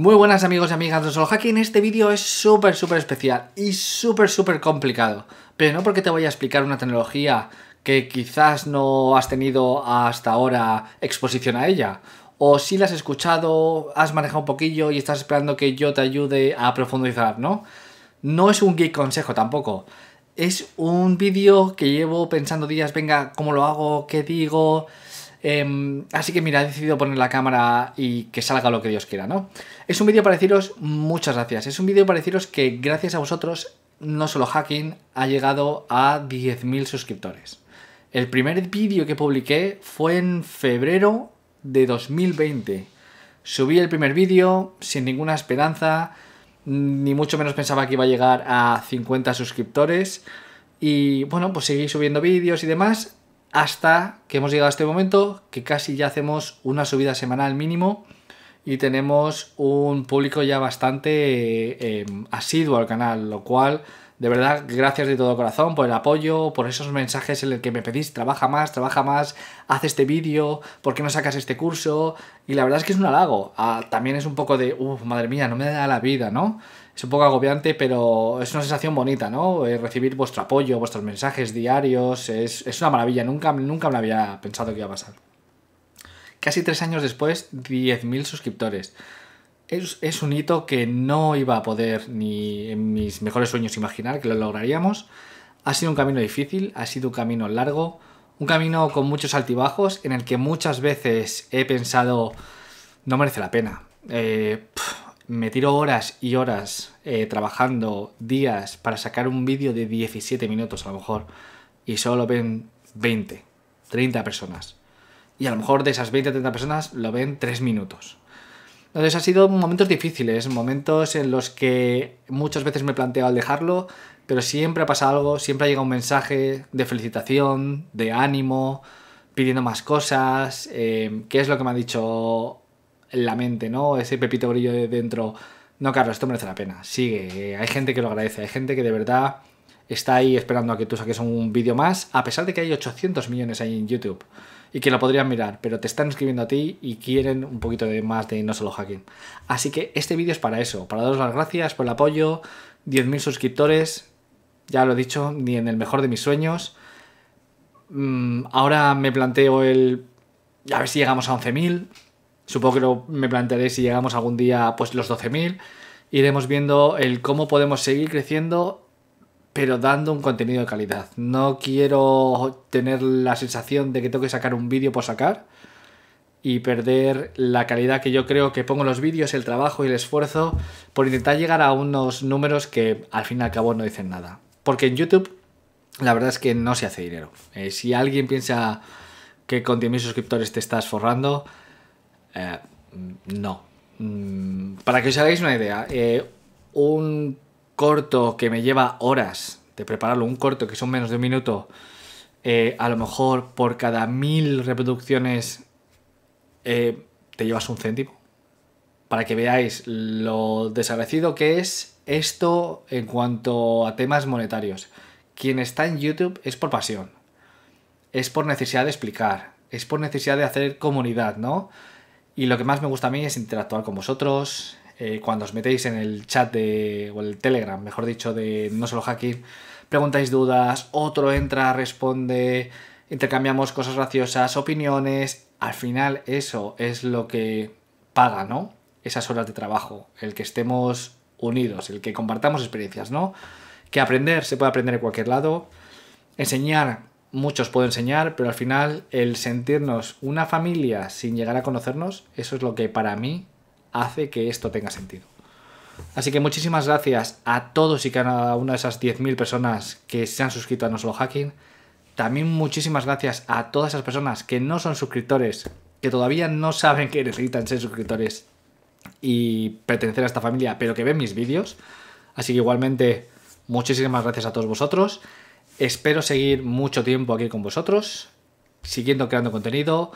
Muy buenas amigos y amigas de Solo Hacking, este vídeo es súper súper especial y súper súper complicado, pero no porque te voy a explicar una tecnología que quizás no has tenido hasta ahora exposición a ella, o si la has escuchado, has manejado un poquillo y estás esperando que yo te ayude a profundizar, ¿no? No es un geek consejo tampoco, es un vídeo que llevo pensando días, venga, ¿cómo lo hago? ¿Qué digo? Em, así que mira, he decidido poner la cámara y que salga lo que Dios quiera, ¿no? Es un vídeo para deciros muchas gracias. Es un vídeo para deciros que gracias a vosotros, no solo hacking, ha llegado a 10.000 suscriptores. El primer vídeo que publiqué fue en febrero de 2020. Subí el primer vídeo sin ninguna esperanza, ni mucho menos pensaba que iba a llegar a 50 suscriptores. Y bueno, pues seguí subiendo vídeos y demás hasta que hemos llegado a este momento, que casi ya hacemos una subida semanal mínimo y tenemos un público ya bastante em, asiduo al canal, lo cual, de verdad, gracias de todo corazón por el apoyo, por esos mensajes en los que me pedís, trabaja más, trabaja más, haz este vídeo, ¿por qué no sacas este curso? Y la verdad es que es un halago, ah, también es un poco de, uff, madre mía, no me da la vida, ¿no? Es un poco agobiante, pero es una sensación bonita, ¿no? Eh, recibir vuestro apoyo, vuestros mensajes diarios, es, una maravilla, nunca, nunca me había pensado que iba a pasar. Casi tres años después, 10.000 suscriptores. Es, un hito que no iba a poder ni en mis mejores sueños imaginar que lo lograríamos. Ha sido un camino difícil, ha sido un camino largo, un camino con muchos altibajos en el que muchas veces he pensado no merece la pena. Eh, me tiro horas y horas eh, trabajando días para sacar un vídeo de 17 minutos a lo mejor y solo ven 20, 30 personas. Y a lo mejor de esas 20 30 personas lo ven 3 minutos. Entonces ha sido momentos difíciles, momentos en los que muchas veces me he planteado al dejarlo, pero siempre ha pasado algo, siempre ha llegado un mensaje de felicitación, de ánimo, pidiendo más cosas, eh, qué es lo que me ha dicho la mente, ¿no? Ese pepito brillo de dentro. No, Carlos, esto merece la pena. Sigue. Hay gente que lo agradece. Hay gente que de verdad está ahí esperando a que tú saques un vídeo más, a pesar de que hay 800 millones ahí en YouTube y que lo podrían mirar, pero te están escribiendo a ti y quieren un poquito de más de no solo hacking. Así que este vídeo es para eso, para daros las gracias por el apoyo, 10.000 suscriptores, ya lo he dicho, ni en el mejor de mis sueños. Mm, ahora me planteo el... A ver si llegamos a 11.000. Supongo que me plantearé si llegamos algún día pues los 12.000. Iremos viendo el cómo podemos seguir creciendo, pero dando un contenido de calidad. No quiero tener la sensación de que tengo que sacar un vídeo por sacar y perder la calidad que yo creo que pongo los vídeos, el trabajo y el esfuerzo por intentar llegar a unos números que al fin y al cabo no dicen nada. Porque en YouTube la verdad es que no se hace dinero. Eh, si alguien piensa que con 10.000 suscriptores te estás forrando, eh, no. Mm, para que os hagáis una idea, eh, un corto que me lleva horas de prepararlo, un corto que son menos de un minuto, eh, a lo mejor por cada mil reproducciones te llevas un céntimo. Para que veáis lo desagradecido que es esto en cuanto a temas monetarios. Quien está en YouTube es por pasión, es por necesidad de explicar, es por necesidad de hacer comunidad, ¿no? Y lo que más me gusta a mí es interactuar con vosotros. Eh, cuando os metéis en el chat de, o el Telegram, mejor dicho, de No Solo Hacking, preguntáis dudas, otro entra, responde, intercambiamos cosas graciosas, opiniones. Al final eso es lo que paga, ¿no? Esas horas de trabajo, el que estemos unidos, el que compartamos experiencias, ¿no? Que aprender se puede aprender en cualquier lado, enseñar muchos puedo enseñar, pero al final el sentirnos una familia sin llegar a conocernos, eso es lo que para mí hace que esto tenga sentido. Así que muchísimas gracias a todos y cada una de esas 10.000 personas que se han suscrito a No Solo Hacking. También muchísimas gracias a todas esas personas que no son suscriptores, que todavía no saben que necesitan ser suscriptores y pertenecer a esta familia, pero que ven mis vídeos. Así que igualmente, muchísimas gracias a todos vosotros. Espero seguir mucho tiempo aquí con vosotros, siguiendo creando contenido,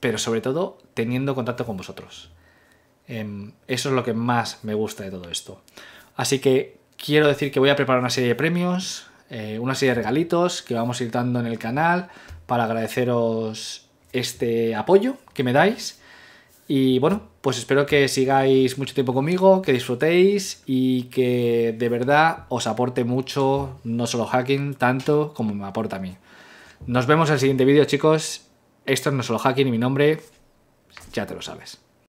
pero sobre todo teniendo contacto con vosotros. Em, eso es lo que más me gusta de todo esto. Así que quiero decir que voy a preparar una serie de premios, eh, una serie de regalitos que vamos a ir dando en el canal para agradeceros este apoyo que me dais y bueno, pues espero que sigáis mucho tiempo conmigo, que disfrutéis y que de verdad os aporte mucho, no solo hacking, tanto como me aporta a mí. Nos vemos en el siguiente vídeo, chicos. Esto es no solo hacking y mi nombre ya te lo sabes.